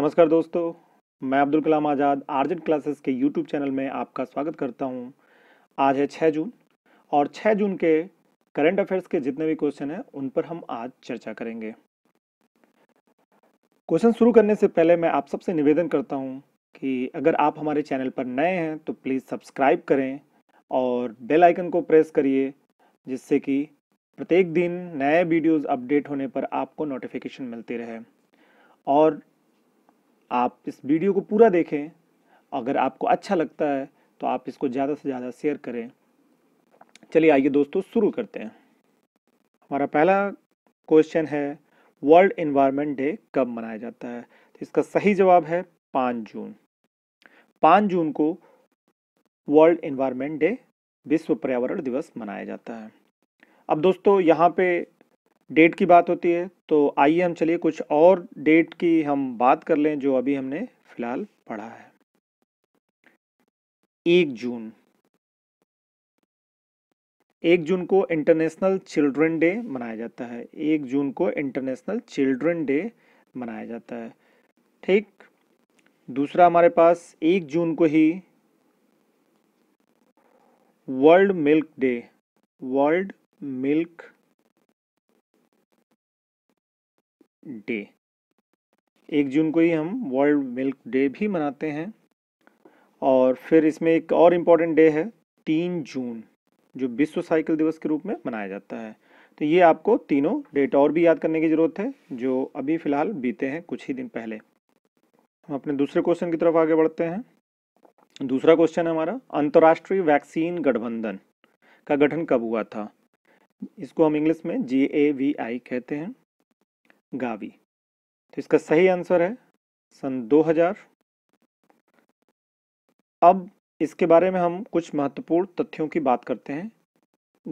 नमस्कार दोस्तों मैं अब्दुल कलाम आज़ाद आर्जेंट क्लासेस के यूट्यूब चैनल में आपका स्वागत करता हूं आज है छः जून और छः जून के करंट अफेयर्स के जितने भी क्वेश्चन हैं उन पर हम आज चर्चा करेंगे क्वेश्चन शुरू करने से पहले मैं आप सबसे निवेदन करता हूं कि अगर आप हमारे चैनल पर नए हैं तो प्लीज़ सब्सक्राइब करें और बेलाइकन को प्रेस करिए जिससे कि प्रत्येक दिन नए वीडियोज अपडेट होने पर आपको नोटिफिकेशन मिलती रहे और आप इस वीडियो को पूरा देखें अगर आपको अच्छा लगता है तो आप इसको ज़्यादा से ज़्यादा शेयर करें चलिए आइए दोस्तों शुरू करते हैं हमारा पहला क्वेश्चन है वर्ल्ड इन्वायरमेंट डे कब मनाया जाता है तो इसका सही जवाब है पाँच जून पाँच जून को वर्ल्ड इन्वायरमेंट डे विश्व पर्यावरण दिवस मनाया जाता है अब दोस्तों यहाँ पे डेट की बात होती है तो आइए हम चलिए कुछ और डेट की हम बात कर लें जो अभी हमने फिलहाल पढ़ा है एक जून एक जून को इंटरनेशनल चिल्ड्रन डे मनाया जाता है एक जून को इंटरनेशनल चिल्ड्रन डे मनाया जाता है ठीक दूसरा हमारे पास एक जून को ही World Milk Day World Milk Day एक जून को ही हम वर्ल्ड मिल्क डे भी मनाते हैं और फिर इसमें एक और इम्पॉर्टेंट डे है तीन जून जो विश्व साइकिल दिवस के रूप में मनाया जाता है तो ये आपको तीनों डेट और भी याद करने की ज़रूरत है जो अभी फ़िलहाल बीते हैं कुछ ही दिन पहले हम अपने दूसरे क्वेश्चन की तरफ आगे बढ़ते हैं दूसरा क्वेश्चन है हमारा अंतर्राष्ट्रीय वैक्सीन गठबंधन का गठन कब हुआ था इसको हम इंग्लिश में जी ए वी आई कहते हैं गावी तो इसका सही आंसर है सन 2000 अब इसके बारे में हम कुछ महत्वपूर्ण तथ्यों की बात करते हैं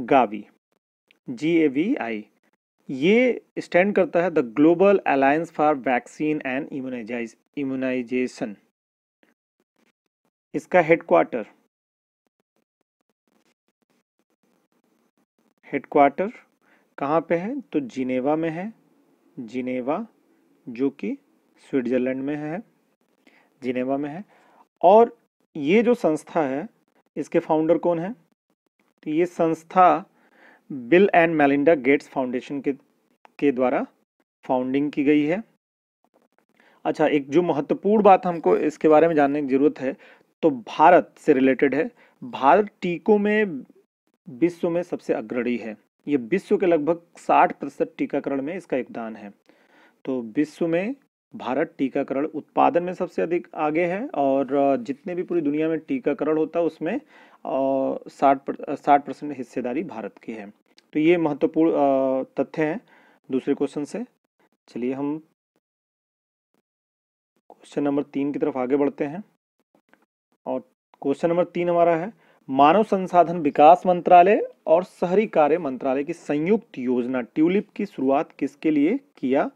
गावी जी ए वी आई ये स्टैंड करता है the Global Alliance for Vaccine and immunise immunisation इसका हेडक्वार्टर हेडक्वार्टर कहाँ पे है तो जिनेवा में है जिनेवा जो कि स्विट्जरलैंड में है जिनेवा में है और ये जो संस्था है इसके फाउंडर कौन है तो ये संस्था Bill and Melinda Gates Foundation के के द्वारा फाउंडिंग की गई है अच्छा एक जो महत्वपूर्ण बात हमको इसके बारे में जानने की ज़रूरत है तो भारत से रिलेटेड है भारत टीकों में विश्व में सबसे अग्रणी है ये विश्व के लगभग 60 प्रतिशत टीकाकरण में इसका योगदान है तो विश्व में भारत टीकाकरण उत्पादन में सबसे अधिक आगे है और जितने भी पूरी दुनिया में टीकाकरण होता है उसमें साठ साठ परसेंट हिस्सेदारी भारत की है तो ये महत्वपूर्ण तथ्य हैं दूसरे क्वेश्चन से चलिए हम क्वेश्चन नंबर तीन की तरफ आगे बढ़ते हैं और क्वेश्चन नंबर तीन हमारा है मानव संसाधन विकास मंत्रालय और शहरी कार्य मंत्रालय की संयुक्त योजना ट्यूलिप की शुरुआत किसके लिए किया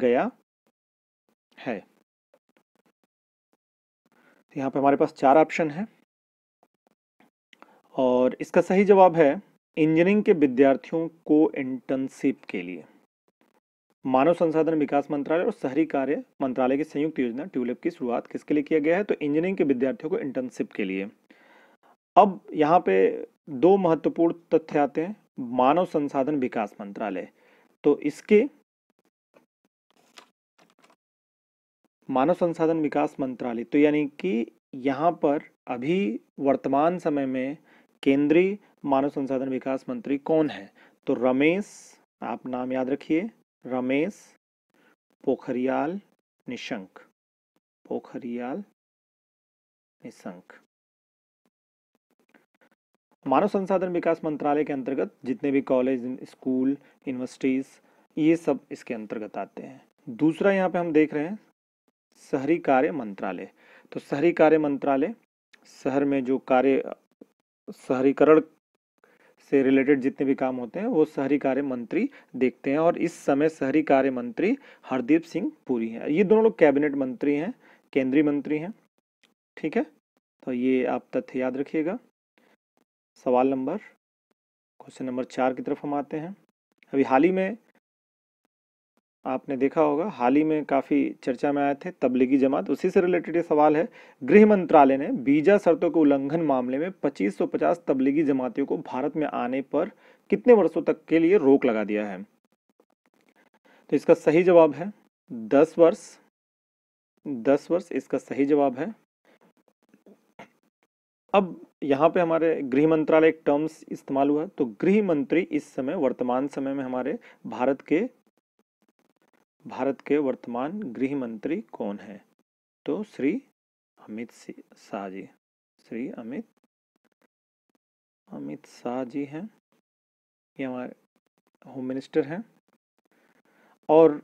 गया है यहां पे हमारे पास चार ऑप्शन है और इसका सही जवाब है इंजीनियरिंग के विद्यार्थियों को इंटर्नशिप के लिए मानव संसाधन विकास मंत्रालय और शहरी कार्य मंत्रालय की संयुक्त योजना ट्यूलिप की शुरुआत किसके लिए किया गया है तो इंजीनियरिंग के विद्यार्थियों को इंटर्नशिप के लिए अब यहाँ पे दो महत्वपूर्ण तथ्य आते हैं मानव संसाधन विकास मंत्रालय तो इसके मानव संसाधन विकास मंत्रालय तो यानी कि यहाँ पर अभी वर्तमान समय में केंद्रीय मानव संसाधन विकास मंत्री कौन है तो रमेश आप नाम याद रखिए रमेश पोखरियाल निशंक पोखरियाल निशंक मानव संसाधन विकास मंत्रालय के अंतर्गत जितने भी कॉलेज स्कूल यूनिवर्सिटीज़ ये सब इसके अंतर्गत आते हैं दूसरा यहाँ पे हम देख रहे हैं शहरी कार्य मंत्रालय तो शहरी कार्य मंत्रालय शहर में जो कार्य शहरीकरण से रिलेटेड जितने भी काम होते हैं वो शहरी कार्य मंत्री देखते हैं और इस समय शहरी कार्य मंत्री हरदीप सिंह पुरी हैं ये दोनों लोग कैबिनेट मंत्री हैं केंद्रीय मंत्री हैं ठीक है तो ये आप तथ्य याद रखिएगा सवाल नंबर क्वेश्चन नंबर चार की तरफ हम आते हैं अभी हाल ही में आपने देखा होगा हाल ही में काफ़ी चर्चा में आए थे तबलीगी जमात उसी से रिलेटेड ये सवाल है गृह मंत्रालय ने बीजा शर्तों के उल्लंघन मामले में 2550 तबलीगी जमातियों को भारत में आने पर कितने वर्षों तक के लिए रोक लगा दिया है तो इसका सही जवाब है दस वर्ष दस वर्ष इसका सही जवाब है अब यहाँ पे हमारे गृह मंत्रालय एक टर्म्स इस्तेमाल हुआ तो गृह मंत्री इस समय वर्तमान समय में हमारे भारत के भारत के वर्तमान गृह मंत्री कौन है तो श्री अमित शाह जी श्री अमित अमित शाह जी हैं ये हमारे होम मिनिस्टर हैं और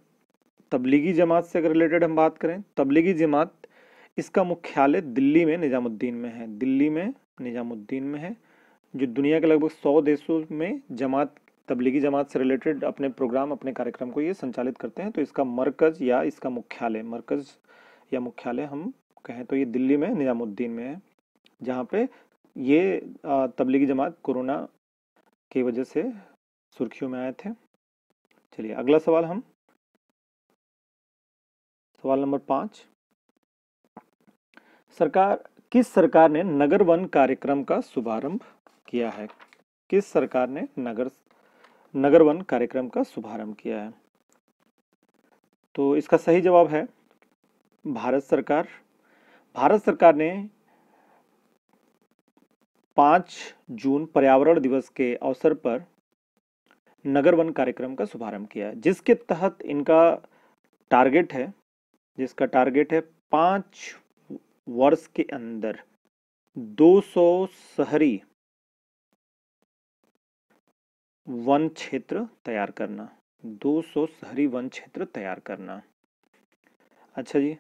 तबलीगी जमात से अगर रिलेटेड हम बात करें तबलीगी जमात इसका मुख्यालय दिल्ली में निज़ामुद्दीन में है दिल्ली में निज़ामुद्दीन में है जो दुनिया के लगभग सौ देशों में जमात तबलीगी जमात से रिलेटेड अपने प्रोग्राम अपने कार्यक्रम को ये संचालित करते हैं तो इसका मरकज़ या इसका मुख्यालय मरकज़ या मुख्यालय हम कहें तो ये दिल्ली में निज़ामुद्दीन में है जहाँ पे ये तबलीगी जमात कोरोना की वजह से सुर्खियों में आए थे चलिए अगला सवाल हम सवाल नंबर पाँच सरकार किस सरकार ने नगर वन कार्यक्रम का शुभारंभ किया है किस सरकार ने नगर नगर वन कार्यक्रम का शुभारंभ किया है तो इसका सही जवाब है भारत सरकार भारत सरकार ने पाँच जून पर्यावरण दिवस के अवसर पर नगर वन कार्यक्रम का शुभारंभ किया है जिसके तहत इनका टारगेट है जिसका टारगेट है पाँच वर्ष के अंदर 200 शहरी वन क्षेत्र तैयार करना 200 शहरी वन क्षेत्र तैयार करना अच्छा जी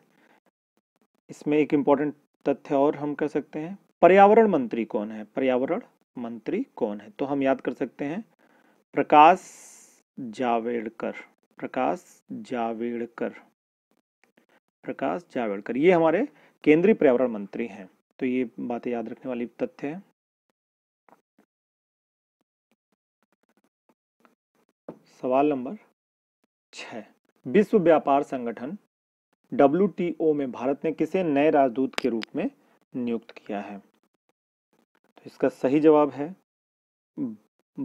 इसमें एक इंपॉर्टेंट तथ्य और हम कह सकते हैं पर्यावरण मंत्री कौन है पर्यावरण मंत्री कौन है तो हम याद कर सकते हैं प्रकाश जावेड़कर प्रकाश जावेड़कर प्रकाश जावेड़कर ये हमारे केंद्रीय पर्यावरण मंत्री हैं तो ये बातें याद रखने वाली तथ्य है सवाल नंबर छ विश्व व्यापार संगठन डब्ल्यू में भारत ने किसे नए राजदूत के रूप में नियुक्त किया है तो इसका सही जवाब है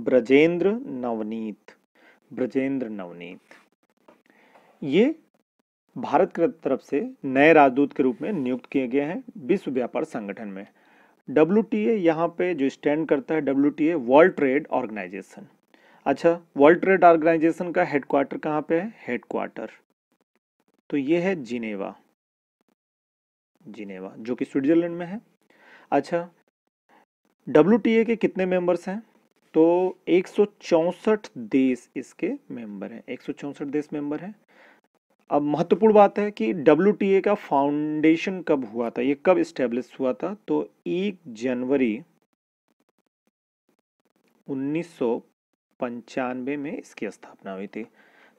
ब्रजेंद्र नवनीत ब्रजेंद्र नवनीत ये भारत की तरफ से नए राजदूत के रूप में नियुक्त किए गए हैं विश्व व्यापार संगठन में डब्ल्यू टी ए यहाँ पे जो स्टैंड करता है W T A World Trade Organization अच्छा वर्ल्ड ट्रेड ऑर्गेनाइजेशन का हेडक्वार्टर कहाँ पे है हेडक्वार्टर तो ये है जिनेवा जिनेवा जो कि स्विट्जरलैंड में है अच्छा डब्ल्यू के कितने मेंबर्स हैं तो एक देश इसके मेंबर हैं एक देश मेंबर हैं अब महत्वपूर्ण बात है कि डब्ल्यू का फाउंडेशन कब हुआ था ये कब स्टेब्लिश हुआ था तो एक जनवरी उन्नीस में इसकी स्थापना हुई थी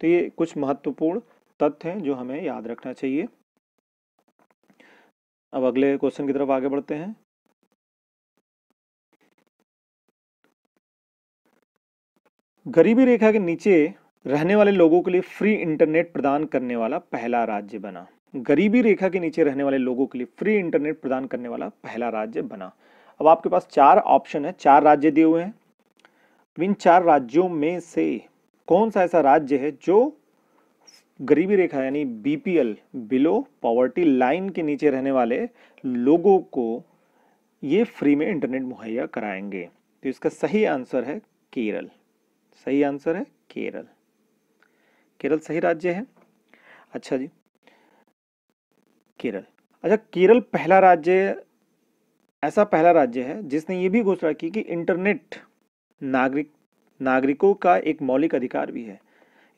तो ये कुछ महत्वपूर्ण तथ्य हैं जो हमें याद रखना चाहिए अब अगले क्वेश्चन की तरफ आगे बढ़ते हैं गरीबी रेखा के नीचे रहने वाले लोगों के लिए फ्री इंटरनेट प्रदान करने वाला पहला राज्य बना गरीबी रेखा के नीचे रहने वाले लोगों के लिए फ्री इंटरनेट प्रदान करने वाला पहला राज्य बना अब आपके पास चार ऑप्शन है चार राज्य दिए हुए हैं इन चार राज्यों में से कौन सा ऐसा राज्य है जो गरीबी रेखा यानी बीपीएल बिलो पॉवर्टी लाइन के नीचे रहने वाले लोगों को ये फ्री में इंटरनेट मुहैया कराएंगे तो इसका सही आंसर है केरल सही आंसर है केरल केरल सही राज्य है अच्छा जी केरल अच्छा केरल पहला राज्य ऐसा पहला राज्य है जिसने ये भी घोषणा की कि इंटरनेट नागरिक नागरिकों का एक मौलिक अधिकार भी है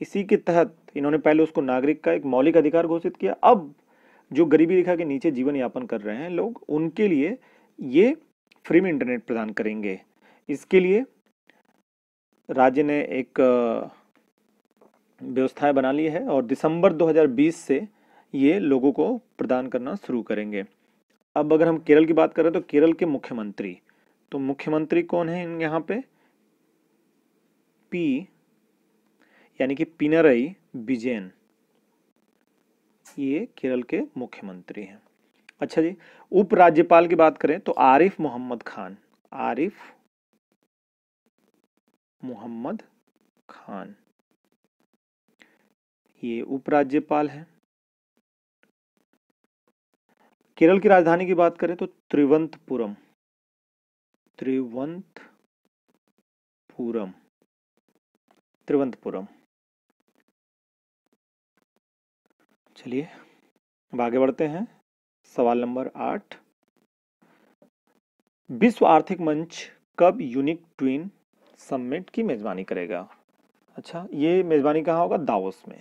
इसी के तहत इन्होंने पहले उसको नागरिक का एक मौलिक अधिकार घोषित किया अब जो गरीबी रेखा के नीचे जीवन यापन कर रहे हैं लोग उनके लिए ये फ्री में इंटरनेट प्रदान करेंगे इसके लिए राज्य ने एक व्यवस्थाएं बना ली है और दिसंबर 2020 से ये लोगों को प्रदान करना शुरू करेंगे अब अगर हम केरल की बात करें तो केरल के मुख्यमंत्री तो मुख्यमंत्री कौन है यहाँ पे पी यानी कि पिनरई विजयन ये केरल के मुख्यमंत्री हैं अच्छा जी उपराज्यपाल की बात करें तो आरिफ मोहम्मद खान आरिफ मोहम्मद खान ये उपराज्यपाल है केरल की राजधानी की बात करें तो त्रिवंतपुरम त्रिवंतपुरम त्रिवंतपुरम चलिए अब आगे बढ़ते हैं सवाल नंबर आठ विश्व आर्थिक मंच कब यूनिक ट्विन समिट की मेजबानी करेगा अच्छा ये मेजबानी कहाँ होगा दावोस में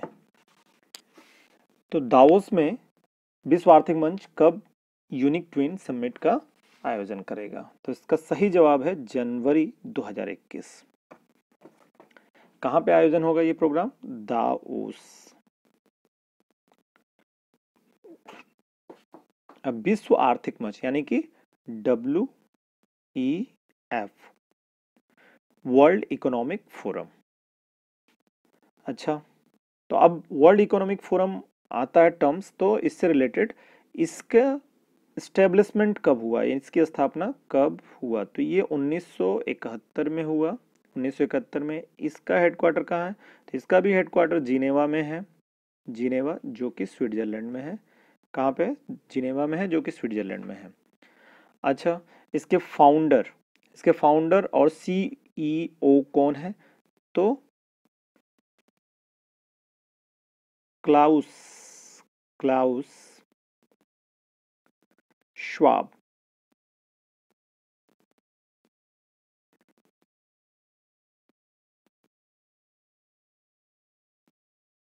तो दावोस में विश्व आर्थिक मंच कब यूनिक ट्विन समिट का आयोजन करेगा तो इसका सही जवाब है जनवरी 2021 कहां पे आयोजन होगा ये प्रोग्राम दाओस विश्व आर्थिक मंच यानी कि W E F World Economic Forum अच्छा तो अब वर्ल्ड इकोनॉमिक फोरम आता है टर्म्स तो इससे रिलेटेड इसका इस्टेब्लिशमेंट कब हुआ इसकी स्थापना कब हुआ तो ये 1971 में हुआ 1971 में इसका हेडक्वार्टर कहाँ है तो इसका भी हेडक्वार्टर जिनेवा में है जिनेवा जो कि स्विट्जरलैंड में है कहाँ पे जिनेवा में है जो कि स्विट्जरलैंड में है अच्छा इसके फाउंडर इसके फाउंडर और सीईओ e कौन है तो Klaus Klaus Schwab.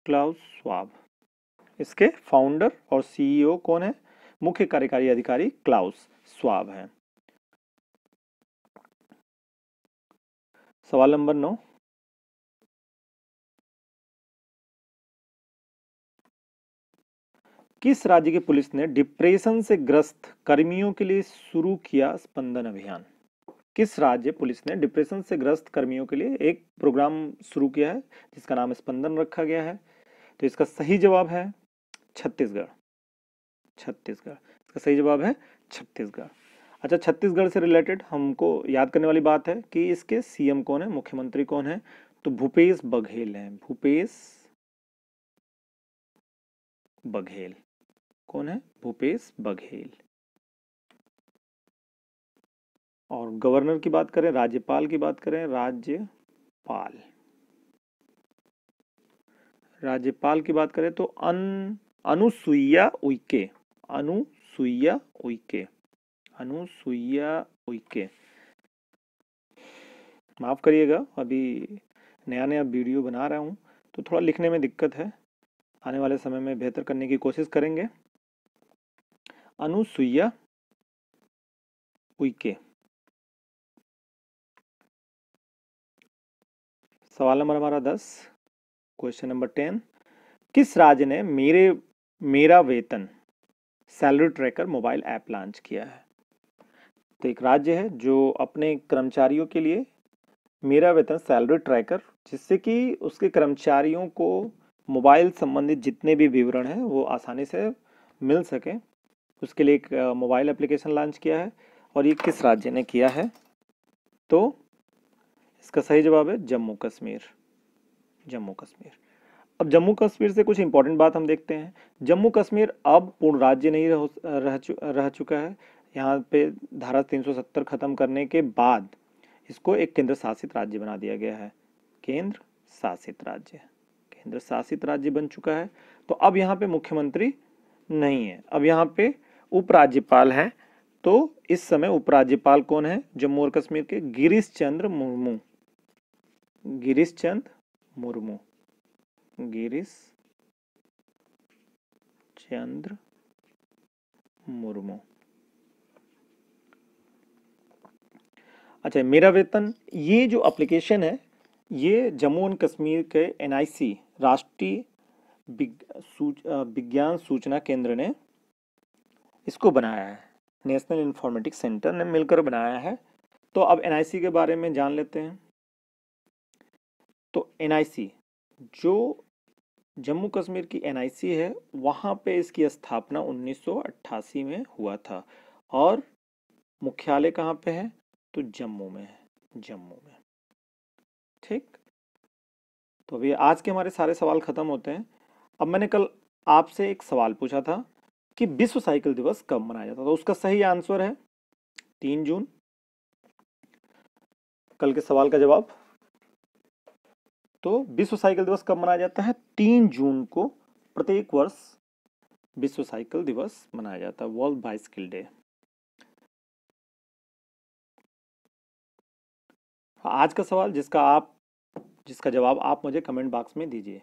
Klaus Schwab इसके फाउंडर और सीईओ कौन है मुख्य कार्यकारी अधिकारी क्लाउस स्वाब है सवाल नंबर नौ किस राज्य की पुलिस ने डिप्रेशन से ग्रस्त कर्मियों के लिए शुरू किया स्पंदन अभियान किस राज्य पुलिस ने डिप्रेशन से ग्रस्त कर्मियों के लिए एक प्रोग्राम शुरू किया है जिसका नाम स्पंदन रखा गया है तो इसका सही जवाब है छत्तीसगढ़ छत्तीसगढ़ इसका सही जवाब है छत्तीसगढ़ अच्छा छत्तीसगढ़ से रिलेटेड हमको याद करने वाली बात है कि इसके सीएम कौन है मुख्यमंत्री कौन है तो भूपेश बघेल हैं भूपेश बघेल कौन है भूपेश बघेल और गवर्नर की बात करें राज्यपाल की बात करें राज्यपाल राज्यपाल की बात करें तो अन अनुसुईया उइके अनुसुईया उइके अनुसुईया उइके माफ़ करिएगा अभी नया नया वीडियो बना रहा हूं तो थोड़ा लिखने में दिक्कत है आने वाले समय में बेहतर करने की कोशिश करेंगे अनुसुईया उइके सवाल नंबर हमारा दस क्वेश्चन नंबर टेन किस राज्य ने मेरे मेरा वेतन salary tracker mobile app launch किया है तो एक राज्य है जो अपने कर्मचारियों के लिए मेरा वेतन सैलरी ट्रैकर जिससे कि उसके कर्मचारियों को मोबाइल संबंधित जितने भी विवरण हैं वो आसानी से मिल सके उसके लिए एक मोबाइल एप्लीकेशन लॉन्च किया है और ये किस राज्य ने किया है तो इसका सही जवाब है जम्मू कश्मीर जम्मू कश्मीर अब जम्मू कश्मीर से कुछ इंपॉर्टेंट बात हम देखते हैं जम्मू कश्मीर अब पूर्ण राज्य नहीं रह, रह, चु, रह चुका है यहाँ पे धारा 370 खत्म करने के बाद इसको एक केंद्र शासित राज्य बना दिया गया है केंद्र शासित राज्य केंद्र शासित राज्य बन चुका है तो अब यहाँ पे मुख्यमंत्री नहीं है अब यहाँ पे उपराज्यपाल हैं तो इस समय उपराज्यपाल कौन है जम्मू और कश्मीर के गिरीश चंद्र मुर्मू गिरीश चंद्र मुर्मू गिरीश चंद्र मुर्मू अच्छा मेरा वेतन ये जो एप्लीकेशन है ये जम्मू एंड कश्मीर के एनआईसी राष्ट्रीय विज्ञान सूचना केंद्र ने इसको बनाया है नेशनल इन्फॉर्मेटिक सेंटर ने मिलकर बनाया है तो अब एन के बारे में जान लेते हैं तो एन जो जम्मू कश्मीर की एन है वहाँ पे इसकी स्थापना 1988 में हुआ था और मुख्यालय कहाँ पे है तो जम्मू में है जम्मू में ठीक तो अभी आज के हमारे सारे सवाल ख़त्म होते हैं अब मैंने कल आपसे एक सवाल पूछा था कि विश्व साइकिल दिवस कब मनाया जाता है तो उसका सही आंसर है तीन जून कल के सवाल का जवाब तो विश्व साइकिल दिवस कब मनाया जाता है तीन जून को प्रत्येक वर्ष विश्व साइकिल दिवस मनाया जाता है वर्ल्ड बाइसाइकिल डे आज का सवाल जिसका आप जिसका जवाब आप मुझे कमेंट बॉक्स में दीजिए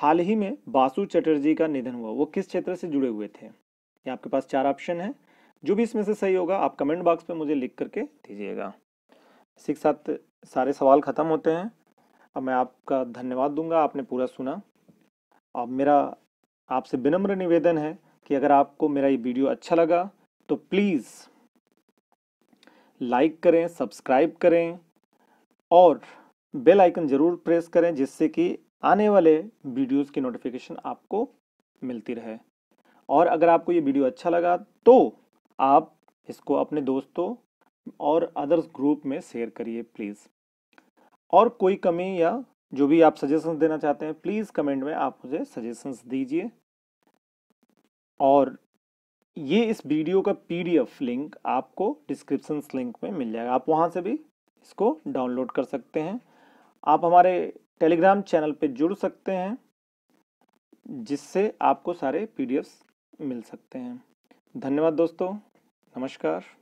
हाल ही में बासु चटर्जी का निधन हुआ वो किस क्षेत्र से जुड़े हुए थे ये आपके पास चार ऑप्शन है जो भी इसमें से सही होगा आप कमेंट बॉक्स में मुझे लिख करके दीजिएगा इसी के साथ सारे सवाल ख़त्म होते हैं अब मैं आपका धन्यवाद दूंगा आपने पूरा सुना अब मेरा आपसे विनम्र निवेदन है कि अगर आपको मेरा ये वीडियो अच्छा लगा तो प्लीज़ लाइक करें सब्सक्राइब करें और बेल आइकन ज़रूर प्रेस करें जिससे कि आने वाले वीडियोस की नोटिफिकेशन आपको मिलती रहे और अगर आपको ये वीडियो अच्छा लगा तो आप इसको अपने दोस्तों और अदर्स ग्रुप में शेयर करिए प्लीज़ और कोई कमी या जो भी आप सजेशंस देना चाहते हैं प्लीज़ कमेंट में आप मुझे सजेशंस दीजिए और ये इस वीडियो का पीडीएफ लिंक आपको डिस्क्रिप्शन लिंक में मिल जाएगा आप वहाँ से भी इसको डाउनलोड कर सकते हैं आप हमारे टेलीग्राम चैनल पे जुड़ सकते हैं जिससे आपको सारे पीडीएफ्स मिल सकते हैं धन्यवाद दोस्तों नमस्कार